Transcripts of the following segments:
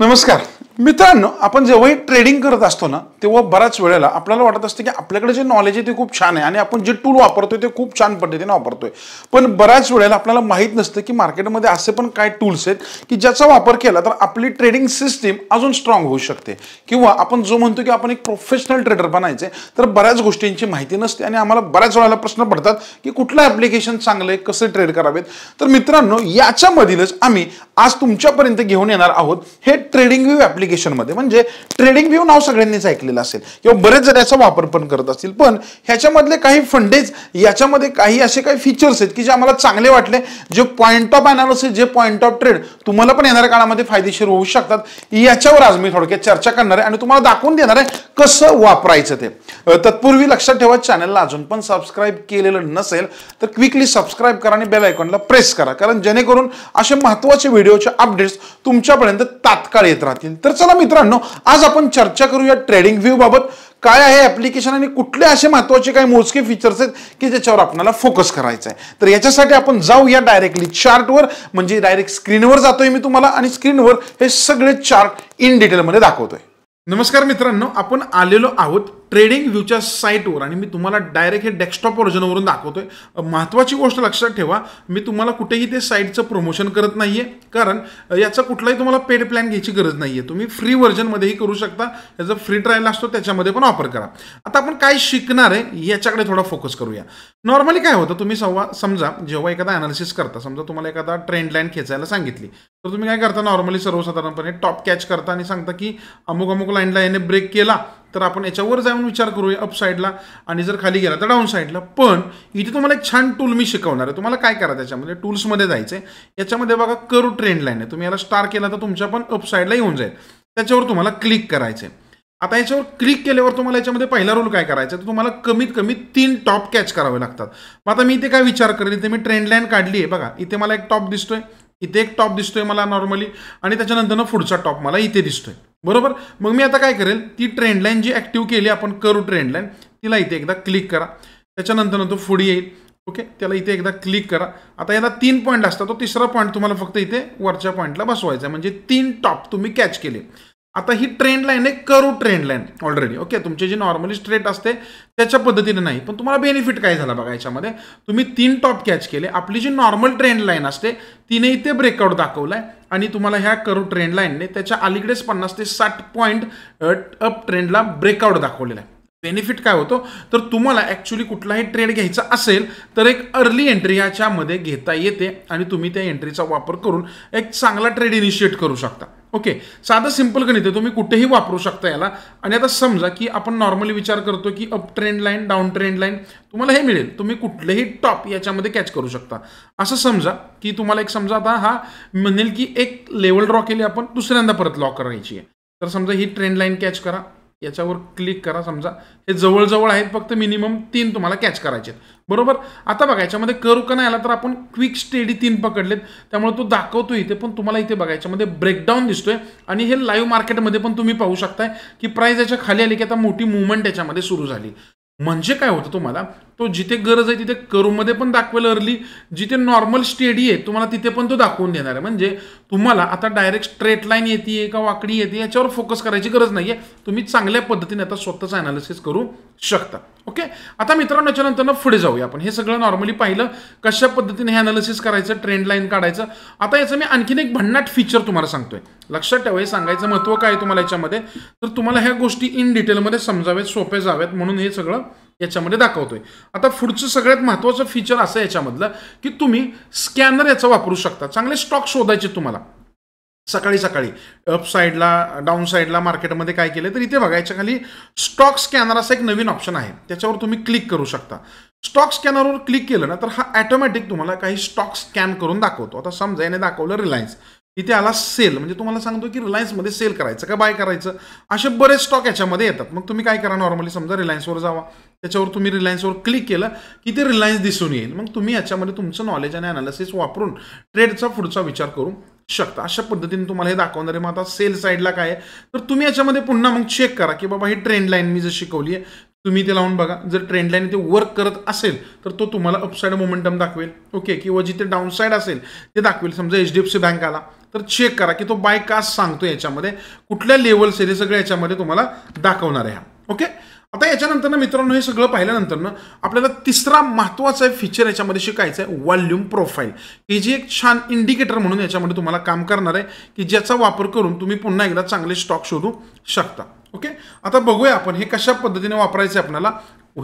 नमस्कार मित्रांनो आपण जेव्हाही ट्रेडिंग करत असतो ना तेव्हा बऱ्याच वेळेला आपल्याला वाटत असतं की आपल्याकडे जे नॉलेज आहे ते खूप छान आहे आणि आपण जे टूल वापरतोय ते खूप छान पद्धतीने वापरतोय पण बऱ्याच वेळेला आपल्याला माहीत नसतं की मार्केटमध्ये असे पण काय टूल्स आहेत की ज्याचा वापर केला तर आपली ट्रेडिंग सिस्टीम अजून स्ट्रॉंग होऊ शकते किंवा आपण जो म्हणतो की आपण एक प्रोफेशनल ट्रेडर बनायचे तर बऱ्याच गोष्टींची माहिती नसते आणि आम्हाला बऱ्याच वेळेला प्रश्न पडतात की कुठलं ॲप्लिकेशन चांगलं आहे कसे ट्रेड करावेत तर मित्रांनो याच्यामधीलच आम्ही आज तुमच्यापर्यंत घेऊन येणार आहोत हे ट्रेडिंग व्ह्यू ॲप्लिकेशनमध्ये म्हणजे ट्रेडिंग व्ह्यू नाव सगळ्यांनीच ऐकलं असेल किंवा बरेच जण याचा वापर पण करत असतील पण ह्याच्यामधले काही फंडेज याच्यामध्ये काही असे काही फीचर्स आहेत की जे आम्हाला चांगले वाटले जे पॉईंट ऑफ अनालिसिस जे पॉईंट ऑफ ट्रेड तुम्हाला पण येणाऱ्या काळामध्ये फायदेशीर होऊ शकतात याच्यावर आज मी थोडक्यात चर्चा करणार आहे आणि तुम्हाला दाखवून देणार आहे कसं वापरायचं ते तत्पूर्वी लक्षात ठेवा चॅनलला अजून पण सबस्क्राईब केलेलं नसेल तर क्विकली सबस्क्राईब करा आणि बेल आयकॉनला प्रेस करा कारण जेणेकरून असे महत्वाचे व्हिडिओचे अपडेट्स तुमच्यापर्यंत तात्काळ येत राहतील तर चला मित्रांनो आज आपण चर्चा करूया ट्रेडिंग बाबत काय आहे ऍप्लिकेशन आणि कुठले असे महत्वाचे काही मोजके फीचर्स आहेत की ज्याच्यावर आपल्याला फोकस करायचा आहे तर याच्यासाठी आपण जाऊ या डायरेक्टली चार्टवर म्हणजे डायरेक्ट स्क्रीनवर जातोय मी तुम्हाला आणि स्क्रीनवर हे सगळे चार्ट इन डिटेलमध्ये दाखवतोय नमस्कार मित्रांनो आपण आलेलो आहोत ट्रेडिंग व्ह्यूच्या साईटवर आणि मी तुम्हाला डायरेक्ट हे डेस्कटॉप व्हर्जनवरून दाखवतोय महत्त्वाची गोष्ट लक्षात ठेवा मी तुम्हाला कुठेही ते साईटचं प्रमोशन करत नाही आहे कारण याचा कुठलाही तुम्हाला पेड प्लॅन घ्यायची गरज नाही आहे तुम्ही फ्री व्हर्जनमध्येही करू शकता याचा फ्री ट्रायल असतो त्याच्यामध्ये पण ऑफर करा आता आपण काय शिकणार आहे याच्याकडे थोडा फोकस करूया नॉर्मली काय होतं तुम्ही सव्वा समजा जेव्हा एखादा ॲनालिसिस करता समजा तुम्हाला एखादा ट्रेंड लाईन खेचायला सांगितली तर तुम्ही काय करता नॉर्मली सर्वसाधारणपणे टॉप कॅच करता आणि सांगता की अमुक अमुक लाईनला याने ब्रेक केला तर आपण याच्यावर जाऊन विचार करूया अप साईडला आणि जर खाली गेला तर डाऊन साईडला पण इथे तुम्हाला एक छान टूल मी शिकवणार आहे तुम्हाला काय करा त्याच्यामध्ये टूल्समध्ये जायचं आहे याच्यामध्ये बघा करू ट्रेंड लाईन आहे तुम्ही याला स्टार केला तर तुमच्या पण अपसाईडला येऊन जाईल त्याच्यावर तुम्हाला क्लिक करायचं आहे आता याच्यावर क्लिक केल्यावर तुम्हाला याच्यामध्ये पहिला रूल काय करायचा तर तुम्हाला कमीत कमी तीन टॉप कॅच करावे लागतात मग आता मी इथे काय विचार करेल इथे मी ट्रेंड लाईन काढली आहे बघा इथे मला एक टॉप दिसतोय इथे एक टॉप दिसतोय मला नॉर्मली आणि त्याच्यानंतरनं पुढचा टॉप मला इथे दिसतोय बरोबर मग मी आता काय करेल ती ट्रेंडलाईन जी ऍक्टिव्ह केली आपण करू ट्रेंडलाईन तिला इथे एकदा क्लिक करा त्याच्यानंतरनं तो फुड येईल ओके त्याला इथे एकदा क्लिक करा आता याला तीन पॉईंट असतात तो तिसरा पॉईंट तुम्हाला फक्त इथे वरच्या पॉईंटला बसवायचा आहे म्हणजे तीन टॉप तुम्ही कॅच केले आता ही ट्रेंड लाईन आहे करू ट्रेंड लाईन ऑलरेडी ओके तुमचे जे नॉर्मली स्ट्रेट असते त्याच्या पद्धतीने नाही पण तुम्हाला बेनिफिट काय झाला बघा याच्यामध्ये तुम्ही तीन टॉप कॅच केले आपली जी नॉर्मल ट्रेंड लाईन असते तिने इथे ब्रेकआउट दाखवलाय आणि तुम्हाला ह्या करू ट्रेंड लाईनने त्याच्या अलीकडेच पन्नास ते साठ पॉईंट अप ट्रेंडला ब्रेकआउट दाखवलेला आहे बेनिफिट काय होतो तर तुम्हाला ॲक्च्युली कुठलाही ट्रेड घ्यायचा असेल तर एक अर्ली एंट्री याच्यामध्ये घेता येते आणि तुम्ही त्या एंट्रीचा वापर करून एक चांगला ट्रेड इनिशिएट करू शकता ओके साधं सिंपल गणित आहे तुम्ही कुठेही वापरू शकता याला आणि आता समजा की आपण नॉर्मली विचार करतो की up trend line down trend line तुम्हाला हे मिळेल तुम्ही कुठलेही टॉप याच्यामध्ये कॅच करू शकता असं समजा की तुम्हाला एक समजा आता हा म्हणेल की एक लेवल ड्रॉ केली आपण दुसऱ्यांदा परत लॉ करायची आहे तर समजा ही ट्रेंड लाईन कॅच करा याच्यावर क्लिक करा समजा हे जवळजवळ आहेत फक्त मिनिमम तीन तुम्हाला कॅच करायचे आहेत बरोबर आता बघा याच्यामध्ये करू का नाही आला तर आपण क्विक स्टेडी तीन पकडलेत त्यामुळे तो दाखवतो इथे पण तुम्हाला इथे बघा याच्यामध्ये ब्रेकडाऊन दिसतोय आणि हे लाईव्ह मार्केटमध्ये पण तुम्ही पाहू शकताय की प्राईस याच्या खाली आली की आता मोठी मुवमेंट याच्यामध्ये सुरू झाली म्हणजे काय होतं तुम्हाला तो जिथे गरज आहे तिथे करूमध्ये पण दाखवेल अर्ली जिथे नॉर्मल स्टेडी आहे तुम्हाला तिथे पण तो दाखवून देणार आहे म्हणजे तुम्हाला आता डायरेक्ट स्ट्रेट लाईन येते का वाकडी येते याच्यावर फोकस करायची गरज नाही आहे तुम्ही चांगल्या पद्धतीने आता स्वतःच अनालिसिस करू शकता ओके आता मित्रांनो याच्यानंतर ना पुढे जाऊया आपण हे सगळं नॉर्मली पाहिलं कशा पद्धतीने हे अनालिसिस करायचं ट्रेंड लाईन काढायचं आता याचं मी आणखीन एक भन्नाट फीचर तुम्हाला सांगतोय लक्षात ठेवा हे सांगायचं महत्त्व काय तुम्हाला याच्यामध्ये तर तुम्हाला ह्या गोष्टी इन डिटेलमध्ये समजाव्यात सोप्या जाव्यात म्हणून हे सगळं याच्यामध्ये दाखवतोय आता पुढचं सगळ्यात महत्त्वाचं फीचर असं याच्यामधलं की तुम्ही स्कॅनर याचा वापरू शकता चांगले स्टॉक शोधायचे तुम्हाला सकाळी सकाळी अप साईडला डाऊन साईडला मार्केटमध्ये काय केलं तर इथे बघायच्या खाली स्टॉक स्कॅनर असा एक नवीन ऑप्शन आहे त्याच्यावर तुम्ही क्लिक करू शकता स्टॉक स्कॅनरवर क्लिक केलं ना तर हा ॲटोमॅटिक तुम्हाला काही स्टॉक स्कॅन करून दाखवतो आता समजा याने दाखवलं रिलायन्स इथे आला सेल म्हणजे तुम्हाला सांगतो की रिलायन्समध्ये सेल करायचं का बाय करायचं असे बरेच स्टॉक याच्यामध्ये येतात मग तुम्ही काय करा नॉर्मली समजा रिलायन्सवर जावा त्याच्यावर तुम्ही रिलायन्सवर क्लिक केलं की ते रिलायन्स दिसून येईल मग तुम्ही याच्यामध्ये तुमचं नॉलेज आणि अनालिसिस वापरून ट्रेडचा पुढचा विचार करू शकता अशा पद्धतीने तुम्हाला हे दाखवणारे मग आता सेल साईडला काय आहे तर तुम्ही याच्यामध्ये पुन्हा मग चेक करा की बाबा ही ट्रेंड लाईन मी जर शिकवली आहे तुम्ही ते लावून बघा जर ट्रेंडलाईन ते वर्क करत असेल तर तो तुम्हाला अपसाईड मोमेंटम दाखवेल ओके किंवा जिथे डाऊनसाईड असेल ते दाखवेल समजा H D F C bank आला तर चेक करा की तो बाय का सांगतो याच्यामध्ये कुठल्या लेवल्स आहे हे सगळं याच्यामध्ये तुम्हाला दाखवणार आहे ओके आता याच्यानंतर ना मित्रांनो हे सगळं पाहिल्यानंतर ना आपल्याला तिसरा महत्त्वाचा फीचर याच्यामध्ये शिकायचं आहे वॉल्यूम प्रोफाईल ही जी एक छान इंडिकेटर म्हणून याच्यामध्ये तुम्हाला काम करणार आहे की ज्याचा वापर करून तुम्ही पुन्हा एकदा चांगले स्टॉक शोधू शकता ओके आता बघूया आपण हे कशा पद्धतीने वापरायचं आपल्याला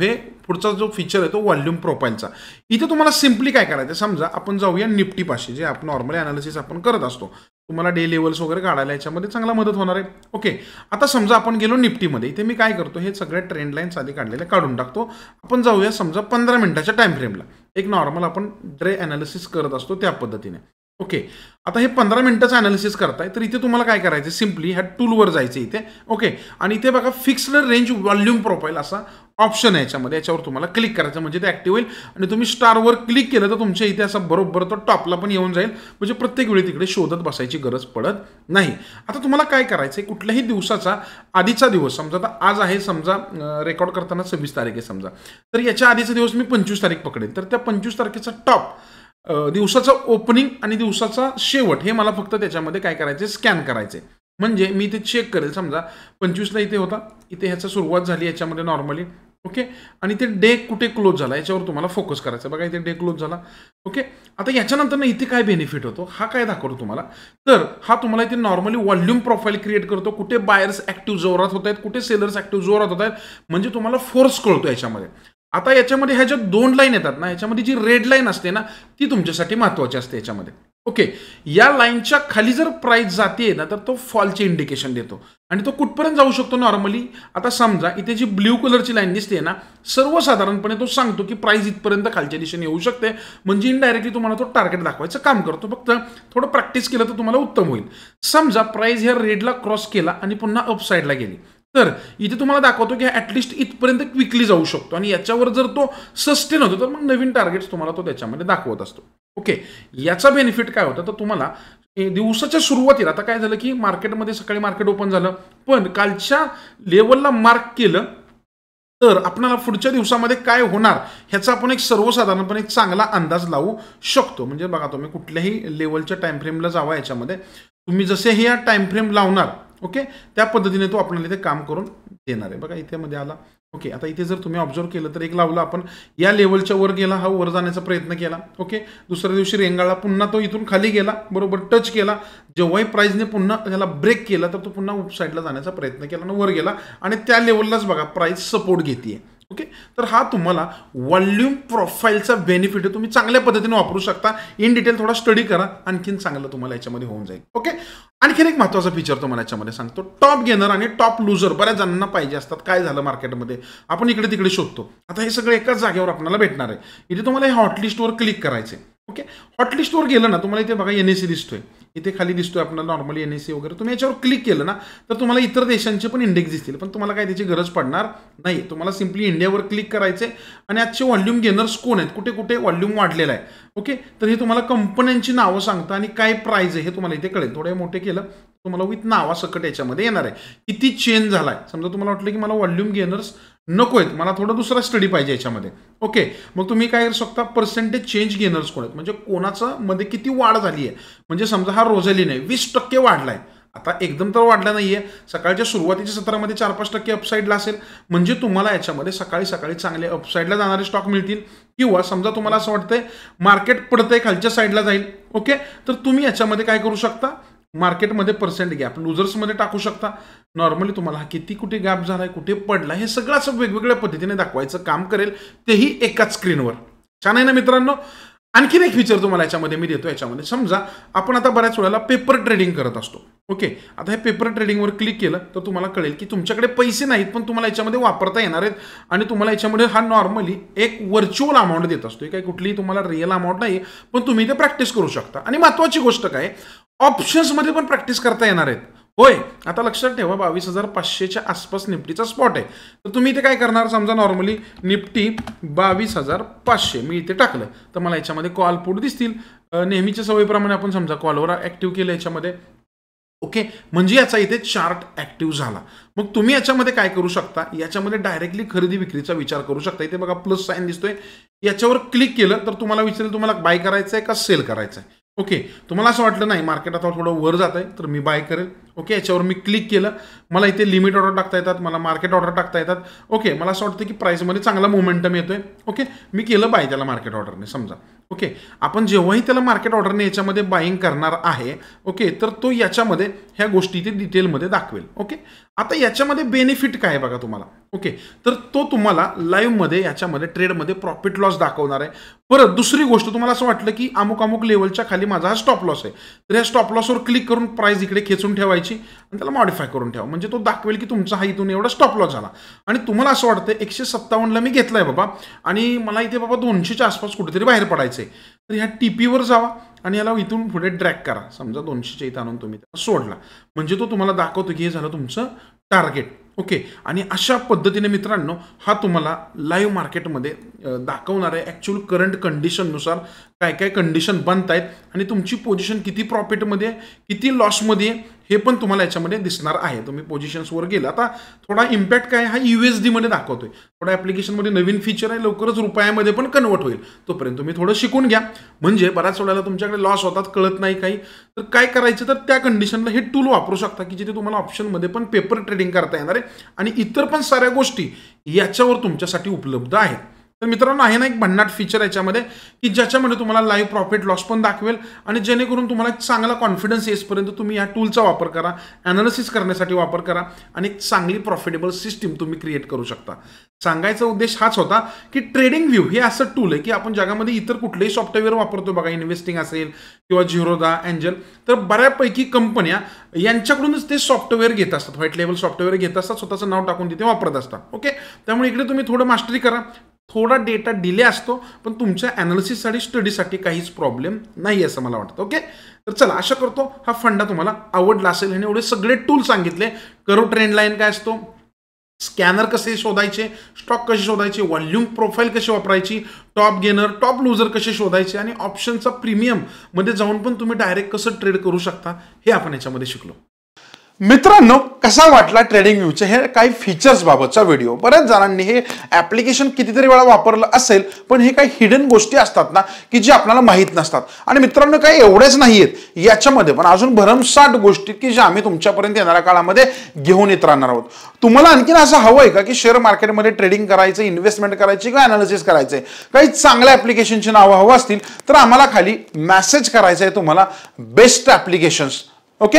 हे पुढचा जो फीचर आहे तो व्हॉल्यूम प्रोफाईलचा इथे तुम्हाला सिम्पली काय करायचं समजा आपण जाऊया निफ्टीपाशी जे आपण नॉर्मली अनालिसिस आपण करत असतो तुम्हाला डे लेवल्स वगैरे काढायला याच्यामध्ये चांगला मदत होणार आहे ओके आता समजा आपण गेलो निफ्टीमध्ये इथे मी काय करतो हे सगळ्या ट्रेंड लाईन्स आधी काढलेल्या काढून टाकतो आपण जाऊया समजा पंधरा मिनिटाच्या टाईम फ्रेमला एक नॉर्मल आपण ड्रे अनालिसिस करत असतो त्या पद्धतीने ओके आता हे पंधरा मिनिटाचं ॲनालिसिस करताय तर इथे तुम्हाला काय करायचं सिम्पली ह्या टूलवर जायचं इथे ओके आणि इथे बघा फिक्स्ड रेंज व्हॉल्यूम प्रोफाईल असा ऑप्शन आहे याच्यामध्ये याच्यावर तुम्हाला क्लिक करायचं म्हणजे ते ॲक्टिव्ह होईल आणि तुम्ही स्टारवर क्लिक केलं तर तुमच्या इथे असं बरोबर तो टॉपला पण येऊन जाईल म्हणजे प्रत्येक वेळी तिकडे शोधत बसायची गरज पडत नाही आता तुम्हाला काय करायचं आहे कुठल्याही दिवसाचा आधीचा दिवस समजा आता आज आहे समजा रेकॉर्ड करताना सव्वीस तारीख आहे समजा तर याच्या आधीचा दिवस मी पंचवीस तारीख पकडेन तर त्या पंचवीस तारखेचा टॉप दिवसाचा ओपनिंग आणि दिवसाचा शेवट हे मला फक्त त्याच्यामध्ये काय करायचे स्कॅन करायचे म्हणजे मी ते चेक करेल समजा पंचवीसला इथे होता इथे ह्याचा सुरुवात झाली याच्यामध्ये नॉर्मली ओके आणि ते डे कुठे क्लोज झाला याच्यावर तुम्हाला फोकस करायचं बघा इथे डे क्लोज झाला ओके आता याच्यानंतर ना इथे काय बेनिफिट होतो हा काय दाखवतो तुम्हाला तर हा तुम्हाला इथे नॉर्मली व्हॉल्युम प्रोफाईल क्रिएट करतो कुठे बायर्स ॲक्टिव्ह जोरात होत आहेत कुठे सेलर्स ॲक्टिव्ह जोरात होत आहेत म्हणजे तुम्हाला फोर्स कळतो याच्यामध्ये आता याच्यामध्ये ह्या ज्या दोन लाईन येतात ना याच्यामध्ये जी रेड लाईन असते ना ती तुमच्यासाठी महत्वाची असते याच्यामध्ये ओके या लाईनच्या खाली जर प्राइस जाते ना तर तो फॉलचे इंडिकेशन देतो आणि तो कुठपर्यंत जाऊ शकतो नॉर्मली आता समजा इथे जी ब्ल्यू कलरची लाईन दिसते ना सर्वसाधारणपणे तो सांगतो की प्राईज इथपर्यंत खालच्या दिशेने येऊ शकते म्हणजे इनडायरेक्टली तुम्हाला तो टार्गेट दाखवायचं काम करतो फक्त थोडं प्रॅक्टिस केलं तर तुम्हाला उत्तम होईल समजा प्राईज ह्या रेडला क्रॉस केला आणि पुन्हा अपसाईडला गेली तर इथे तुम्हाला दाखवतो की ॲटलिस्ट इथपर्यंत क्विकली जाऊ शकतो आणि याच्यावर जर तो सस्टेन होतो तर मग नवीन टार्गेट्स तुम्हाला तो त्याच्यामध्ये दाखवत असतो ओके याचा बेनिफिट काय होता तर तुम्हाला दिवसाच्या सुरुवातीला आता काय झालं की मार्केटमध्ये सकाळी मार्केट ओपन झालं पण कालच्या लेवलला मार्क केलं तर आपल्याला पुढच्या दिवसामध्ये काय होणार ह्याचा आपण एक सर्वसाधारणपणे एक चांगला अंदाज लावू शकतो म्हणजे बघा तुम्ही कुठल्याही लेवलच्या फ्रेमला जावा याच्यामध्ये तुम्ही जसे हे या फ्रेम लावणार ओके त्या पद्धतीने तो आपल्याला इथे काम करून देणार आहे बघा इथे मध्ये आला ओके आता इथे जर तुम्ही ऑब्झर्व केलं तर एक लावलं आपण या लेवलच्या वर गेला हा वर जाण्याचा प्रयत्न केला ओके दुसऱ्या दिवशी रेंगाळला पुन्हा तो इथून खाली गेला बरोबर टच केला जेव्हाही प्राईजने पुन्हा त्याला ब्रेक केला तर तो पुन्हा उपसाईडला जाण्याचा प्रयत्न केला आणि वर गेला आणि त्या लेवललाच बघा प्राईज सपोर्ट घेते ओके तर हा तुम्हाला वॉल्यूम प्रोफाईलचा बेनिफिट तुम्ही चांगल्या पद्धतीने वापरू शकता इन डिटेल थोडा स्टडी करा आणखीन चांगलं तुम्हाला याच्यामध्ये होऊन जाईल ओके आणखीन एक महत्त्वाचा फीचर तुम्हाला याच्यामध्ये सांगतो टॉप गेनर आणि टॉप लुझर बऱ्याच जणांना पाहिजे असतात काय झालं मार्केटमध्ये आपण इकडे तिकडे शोधतो आता हे सगळं एकाच जागेवर आपल्याला भेटणार आहे इथे तुम्हाला हे हॉटलिस्टवर क्लिक करायचे ओके हॉटलिस्टवर गेलं ना तुम्हाला इथे बघा एन एसी दिसतोय इथे खाली दिसतोय आपल्याला नॉर्मली एन एस सी वगैरे तुम्ही याच्यावर क्लिक केलं ना तर तुम्हाला इतर देशांचे पण इंडेक्स दिसतील पण तुम्हाला काय त्याची गरज पडणार नाही तुम्हाला सिम्पली इंडियावर क्लिक करायचे आणि आजचे व्हॉल्युम गेनर्स कोण आहेत कुठे कुठे व्हॉल्यूम वाढलेला आहे ओके तर हे तुम्हाला कंपन्यांची नावं सांगतं आणि काय प्राईज आहे हे तुम्हाला इथे कळेल थोडे मोठे केलं तुम्हाला विथ नावासकट याच्यामध्ये येणार आहे किती चेंज झाला आहे समजा तुम्हाला वाटलं की मला व्हॉल्यूम गेनर्स नको आहेत मला थोडा दुसरा स्टडी पाहिजे याच्यामध्ये ओके मग तुम्ही काय करू शकता पर्सेंटेज चेंज गेनर्स कोण आहेत म्हणजे कोणाचं मध्ये किती वाढ झाली आहे म्हणजे समजा हा रोजली नाही वीस टक्के वाढला आहे आता एकदम तर वाढला नाही आहे सकाळच्या सुरुवातीच्या सत्रामध्ये चार पाच टक्के अपसाईडला असेल म्हणजे तुम्हाला याच्यामध्ये सकाळी सकाळी चांगले अपसाईडला जाणारे स्टॉक मिळतील किंवा समजा तुम्हाला असं वाटतंय मार्केट पडतंय खालच्या साईडला जाईल ओके तर तुम्ही याच्यामध्ये काय करू शकता मार्केटमध्ये पर्सेंट गॅप लुजर्समध्ये टाकू शकता नॉर्मली तुम्हाला हा किती कुठे गॅप झाला आहे कुठे पडला हे सगळं असं वेगवेगळ्या पद्धतीने दाखवायचं काम करेल तेही एकाच स्क्रीनवर छान आहे ना मित्रांनो आणखीन एक फीचर तुम्हाला याच्यामध्ये मी देतो याच्यामध्ये समजा आपण आता बऱ्याच वेळेला पेपर ट्रेडिंग करत असतो ओके आता हे पेपर ट्रेडिंगवर क्लिक केलं तर तुम्हाला कळेल की तुमच्याकडे पैसे नाहीत पण तुम्हाला याच्यामध्ये वापरता येणार आहेत आणि तुम्हाला याच्यामध्ये हा नॉर्मली एक व्हर्च्युअल अमाऊंट देत असतो काही कुठलीही तुम्हाला रिअल अमाऊंट नाही पण तुम्ही ते प्रॅक्टिस करू शकता आणि महत्त्वाची गोष्ट काय ऑप्शन्समध्ये पण प्रॅक्टिस करता येणार आहेत होय आता लक्षात ठेवा बावीस हजार पाचशेच्या आसपास निफ्टीचा स्पॉट आहे तर तुम्ही इथे काय करणार समजा नॉर्मली निफ्टी बावीस हजार पाचशे मी इथे टाकलं तर मला याच्यामध्ये कॉल पुट दिसतील नेहमीच्या सवयीप्रमाणे आपण समजा कॉलवर ऍक्टिव्ह केलं याच्यामध्ये ओके म्हणजे याचा इथे चार्ट ऍक्टिव्ह झाला मग तुम्ही याच्यामध्ये काय करू शकता याच्यामध्ये डायरेक्टली खरेदी विक्रीचा विचार करू शकता इथे बघा प्लस साईन दिसतोय याच्यावर क्लिक केलं तर तुम्हाला विचारेल तुम्हाला बाय करायचं आहे का सेल करायचं आहे ओके तुम्हाला असं वाटलं नाही मार्केट आता थोडं वर जात आहे तर मी बाय करेल ओके याच्यावर मी क्लिक केलं मला इथे लिमिट ऑर्डर टाकता येतात मला मार्केट ऑर्डर टाकता येतात ओके मला असं वाटतं की प्राईसमध्ये चांगला मोमेंटम येतोय ओके मी केलं बाय त्याला मार्केट ऑर्डरने समजा ओके आपण जेव्हाही त्याला मार्केट ऑर्डरने याच्यामध्ये बाईंग करणार आहे ओके तर तो याच्यामध्ये ह्या गोष्टी ते डिटेलमध्ये दाखवेल ओके आता याच्यामध्ये बेनिफिट काय बघा तुम्हाला ओके तर तो तुम्हाला लाईव्हमध्ये याच्यामध्ये ट्रेडमध्ये प्रॉफिट लॉस दाखवणार आहे परत दुसरी गोष्ट तुम्हाला असं वाटलं की अमुक अमुक लेवलच्या खाली माझा हा स्टॉप लॉस आहे तर या स्टॉप लॉसवर क्लिक करून प्राइस इकडे खेचून ठेवायची आणि त्याला मॉडिफाय करून ठेवा म्हणजे तो दाखवेल की तुमचा हा इथून एवढा स्टॉप लॉस झाला आणि तुम्हाला असं वाटतं एकशे सत्तावन्नला मी घेतला आहे बाबा आणि मला इथे बाबा दोनशेच्या आसपास कुठेतरी बाहेर पडायचं आहे तर ह्या टी पीवर जावा आणि याला इथून पुढे ट्रॅक करा समजा दोनशेच्या इथं आणून तुम्ही सोडला म्हणजे तो तुम्हाला दाखवतो की हे झालं तुमचं टार्गेट ओके आणि अशा पद्धतीने मित्रांनो हा तुम्हाला लाईव्ह मार्केटमध्ये दाखवणार आहे ॲक्च्युअल करंट कंडिशननुसार काय काय कंडिशन बनत आहेत आणि तुमची पोझिशन किती प्रॉफिटमध्ये किती लॉसमध्ये हे पण तुम्हाला याच्यामध्ये दिसणार आहे तुम्ही पोझिशन्सवर गेला आता थोडा इम्पॅक्ट काय हा यू एस डीमध्ये दाखवतोय थोडा ॲप्लिकेशनमध्ये नवीन फीचर आहे लवकरच रुपयामध्ये पण कन्वर्ट होईल तोपर्यंत तुम्ही थोडं शिकून घ्या म्हणजे बऱ्याच वेळेला तुमच्याकडे लॉस होतात कळत नाही काही तर काय करायचं तर त्या कंडिशनला हे टूल वापरू शकता की जिथे तुम्हाला ऑप्शनमध्ये पण पेपर ट्रेडिंग करता येणार आहे आणि इतर पण साऱ्या गोष्टी याच्यावर तुमच्यासाठी उपलब्ध आहेत तर मित्रांनो आहे ना एक भन्नाट फीचर याच्यामध्ये की ज्याच्यामध्ये तुम्हाला लाईव्ह प्रॉफिट लॉस पण दाखवेल आणि जेणेकरून तुम्हाला एक चांगला कॉन्फिडन्स येसपर्यंत तुम्ही या टूलचा वापर करा ॲनालिसिस करण्यासाठी वापर करा आणि एक चांगली प्रॉफिटेबल सिस्टीम तुम्ही क्रिएट करू शकता सांगायचा उद्देश हाच होता की ट्रेडिंग व्ह्यू हे असं टूल आहे की आपण जगामध्ये इतर कुठलेही सॉफ्टवेअर वापरतो बघा इन्व्हेस्टिंग असेल किंवा झिरोदा अँजल तर बऱ्यापैकी कंपन्या यांच्याकडूनच ते सॉफ्टवेअर घेत असतात व्हाईट लेवल सॉफ्टवेअर घेत असतात स्वतःचं नाव टाकून तिथे वापरत असतात ओके त्यामुळे इकडे तुम्ही थोडं मास्टरी करा थोडा डेटा डिले असतो पण तुमच्या स्टडी स्टडीसाठी काहीच प्रॉब्लेम नाही असं मला वाटतं ओके तर चला आशा करतो हा फंडा तुम्हाला आवडला असेल आणि एवढे सगळे टूल सांगितले करो ट्रेंड लाईन काय असतो स्कॅनर कसे शोधायचे स्टॉक कसे शोधायचे व्हॉल्यूम प्रोफाईल कशी वापरायची टॉप गेनर टॉप लूजर कसे शोधायचे आणि ऑप्शनचा प्रीमियम मध्ये जाऊन पण तुम्ही डायरेक्ट कसं ट्रेड करू शकता हे आपण याच्यामध्ये शिकलो मित्रांनो कसा वाटला ट्रेडिंग व्ह्यूचे हे काही फीचर्स बाबतचा व्हिडिओ बऱ्याच जणांनी हे ऍप्लिकेशन कितीतरी वेळा वापरलं असेल पण हे काही हिडन गोष्टी असतात ना की जे आपल्याला माहीत नसतात आणि मित्रांनो काही एवढ्याच नाही आहेत याच्यामध्ये पण अजून भरमसाठ गोष्टी की ज्या आम्ही तुमच्यापर्यंत येणाऱ्या काळामध्ये घेऊन येत राहणार आहोत तुम्हाला आणखीन असं हवं आहे का की शेअर मार्केटमध्ये ट्रेडिंग करायचं इन्व्हेस्टमेंट करायची किंवा अनालिसिस करायचं काही चांगल्या ॲप्लिकेशनची नावं हवं असतील तर आम्हाला खाली मेसेज करायचं आहे तुम्हाला बेस्ट ऍप्लिकेशन्स ओके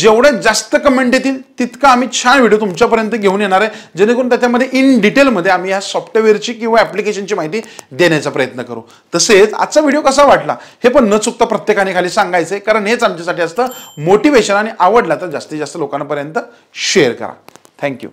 जेवढ्या जास्त कमेंट येतील तितका आम्ही छान व्हिडिओ तुमच्यापर्यंत घेऊन येणार आहे जेणेकरून त्याच्यामध्ये इन डिटेलमध्ये आम्ही ह्या सॉफ्टवेअरची किंवा ॲप्लिकेशनची माहिती देण्याचा प्रयत्न करू तसेच आजचा व्हिडिओ कसा वाटला हे पण न चुकता प्रत्येकाने खाली सांगायचं आहे कारण हेच आमच्यासाठी असतं मोटिवेशन आणि आवडला तर जास्तीत जास्त लोकांपर्यंत शेअर करा थँक्यू